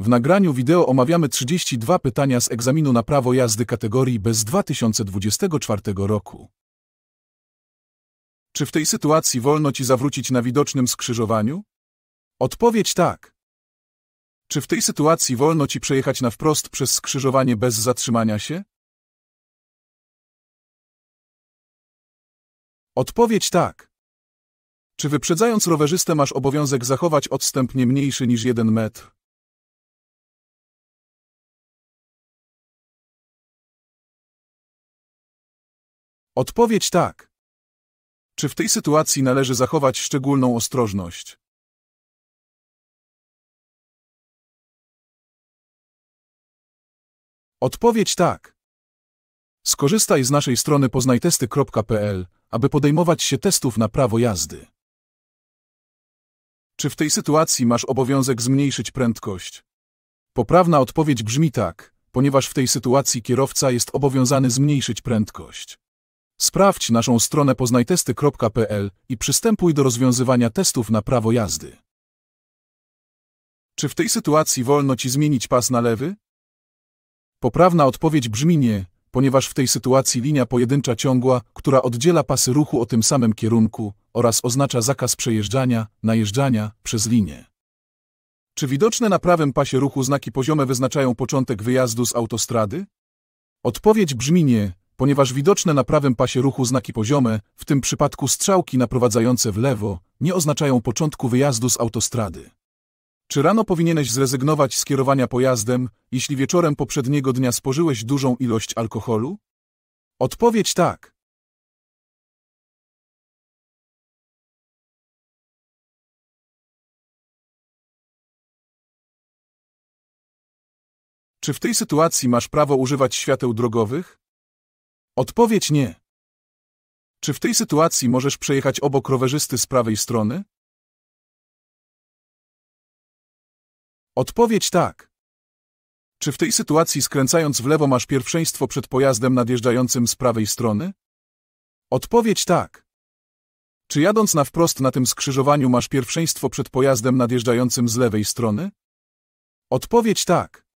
W nagraniu wideo omawiamy 32 pytania z egzaminu na prawo jazdy kategorii B z 2024 roku. Czy w tej sytuacji wolno ci zawrócić na widocznym skrzyżowaniu? Odpowiedź tak. Czy w tej sytuacji wolno ci przejechać na wprost przez skrzyżowanie bez zatrzymania się? Odpowiedź tak. Czy wyprzedzając rowerzystę masz obowiązek zachować odstęp nie mniejszy niż 1 metr? Odpowiedź tak. Czy w tej sytuacji należy zachować szczególną ostrożność? Odpowiedź tak. Skorzystaj z naszej strony poznajtesty.pl, aby podejmować się testów na prawo jazdy. Czy w tej sytuacji masz obowiązek zmniejszyć prędkość? Poprawna odpowiedź brzmi tak, ponieważ w tej sytuacji kierowca jest obowiązany zmniejszyć prędkość. Sprawdź naszą stronę poznajtesty.pl i przystępuj do rozwiązywania testów na prawo jazdy. Czy w tej sytuacji wolno Ci zmienić pas na lewy? Poprawna odpowiedź brzmi nie, ponieważ w tej sytuacji linia pojedyncza ciągła, która oddziela pasy ruchu o tym samym kierunku oraz oznacza zakaz przejeżdżania, najeżdżania przez linię. Czy widoczne na prawym pasie ruchu znaki poziome wyznaczają początek wyjazdu z autostrady? Odpowiedź brzmi nie, ponieważ widoczne na prawym pasie ruchu znaki poziome, w tym przypadku strzałki naprowadzające w lewo, nie oznaczają początku wyjazdu z autostrady. Czy rano powinieneś zrezygnować z kierowania pojazdem, jeśli wieczorem poprzedniego dnia spożyłeś dużą ilość alkoholu? Odpowiedź tak. Czy w tej sytuacji masz prawo używać świateł drogowych? Odpowiedź nie. Czy w tej sytuacji możesz przejechać obok rowerzysty z prawej strony? Odpowiedź tak. Czy w tej sytuacji skręcając w lewo masz pierwszeństwo przed pojazdem nadjeżdżającym z prawej strony? Odpowiedź tak. Czy jadąc na wprost na tym skrzyżowaniu masz pierwszeństwo przed pojazdem nadjeżdżającym z lewej strony? Odpowiedź tak.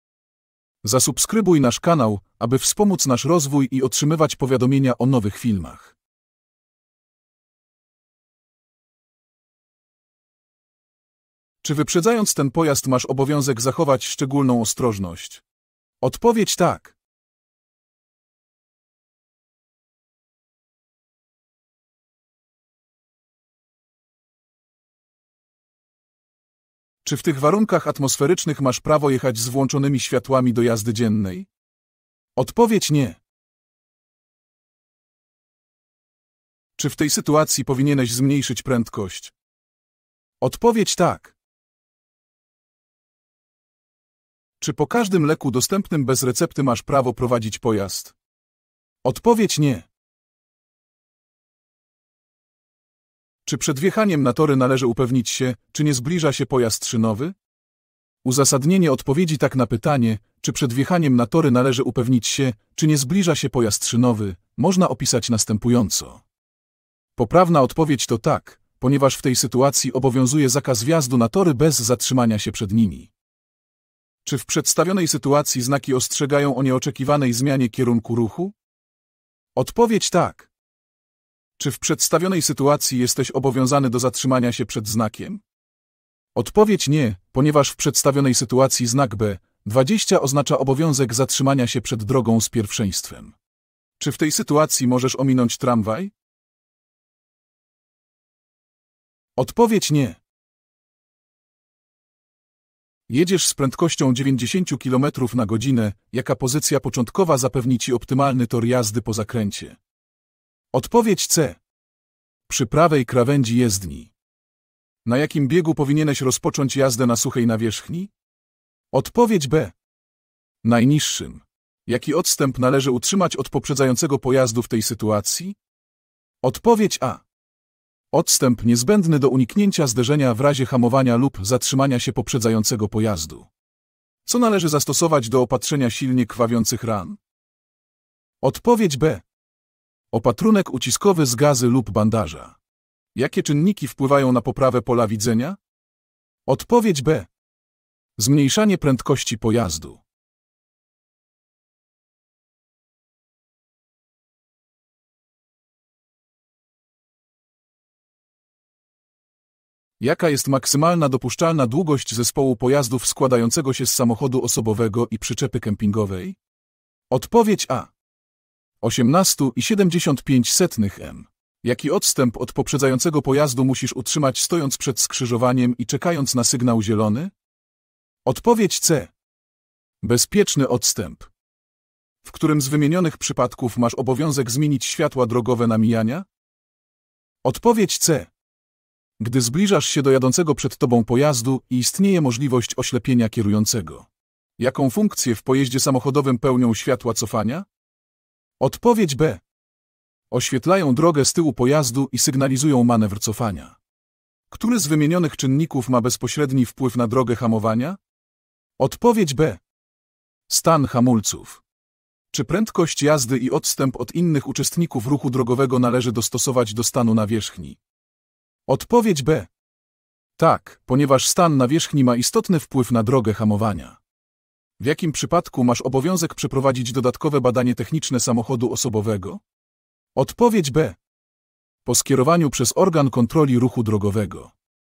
Zasubskrybuj nasz kanał, aby wspomóc nasz rozwój i otrzymywać powiadomienia o nowych filmach. Czy wyprzedzając ten pojazd masz obowiązek zachować szczególną ostrożność? Odpowiedź tak. Czy w tych warunkach atmosferycznych masz prawo jechać z włączonymi światłami do jazdy dziennej? Odpowiedź nie. Czy w tej sytuacji powinieneś zmniejszyć prędkość? Odpowiedź tak. Czy po każdym leku dostępnym bez recepty masz prawo prowadzić pojazd? Odpowiedź nie. Czy przed wjechaniem na tory należy upewnić się, czy nie zbliża się pojazd szynowy? Uzasadnienie odpowiedzi tak na pytanie, czy przed wjechaniem na tory należy upewnić się, czy nie zbliża się pojazd szynowy, można opisać następująco. Poprawna odpowiedź to tak, ponieważ w tej sytuacji obowiązuje zakaz wjazdu na tory bez zatrzymania się przed nimi. Czy w przedstawionej sytuacji znaki ostrzegają o nieoczekiwanej zmianie kierunku ruchu? Odpowiedź tak. Czy w przedstawionej sytuacji jesteś obowiązany do zatrzymania się przed znakiem? Odpowiedź nie, ponieważ w przedstawionej sytuacji znak B 20 oznacza obowiązek zatrzymania się przed drogą z pierwszeństwem. Czy w tej sytuacji możesz ominąć tramwaj? Odpowiedź nie. Jedziesz z prędkością 90 km na godzinę, jaka pozycja początkowa zapewni Ci optymalny tor jazdy po zakręcie? Odpowiedź C przy prawej krawędzi jezdni. Na jakim biegu powinieneś rozpocząć jazdę na suchej nawierzchni? Odpowiedź B. Najniższym. Jaki odstęp należy utrzymać od poprzedzającego pojazdu w tej sytuacji? Odpowiedź A. Odstęp niezbędny do uniknięcia zderzenia w razie hamowania lub zatrzymania się poprzedzającego pojazdu. Co należy zastosować do opatrzenia silnie krwawiących ran? Odpowiedź B. Opatrunek uciskowy z gazy lub bandaża. Jakie czynniki wpływają na poprawę pola widzenia? Odpowiedź B. Zmniejszanie prędkości pojazdu. Jaka jest maksymalna dopuszczalna długość zespołu pojazdów składającego się z samochodu osobowego i przyczepy kempingowej? Odpowiedź A. 18,75 m. Jaki odstęp od poprzedzającego pojazdu musisz utrzymać stojąc przed skrzyżowaniem i czekając na sygnał zielony? Odpowiedź C. Bezpieczny odstęp. W którym z wymienionych przypadków masz obowiązek zmienić światła drogowe na mijania? Odpowiedź C. Gdy zbliżasz się do jadącego przed tobą pojazdu i istnieje możliwość oślepienia kierującego. Jaką funkcję w pojeździe samochodowym pełnią światła cofania? Odpowiedź B. Oświetlają drogę z tyłu pojazdu i sygnalizują manewr cofania. Który z wymienionych czynników ma bezpośredni wpływ na drogę hamowania? Odpowiedź B. Stan hamulców. Czy prędkość jazdy i odstęp od innych uczestników ruchu drogowego należy dostosować do stanu nawierzchni? Odpowiedź B. Tak, ponieważ stan nawierzchni ma istotny wpływ na drogę hamowania. W jakim przypadku masz obowiązek przeprowadzić dodatkowe badanie techniczne samochodu osobowego? Odpowiedź B. Po skierowaniu przez organ kontroli ruchu drogowego.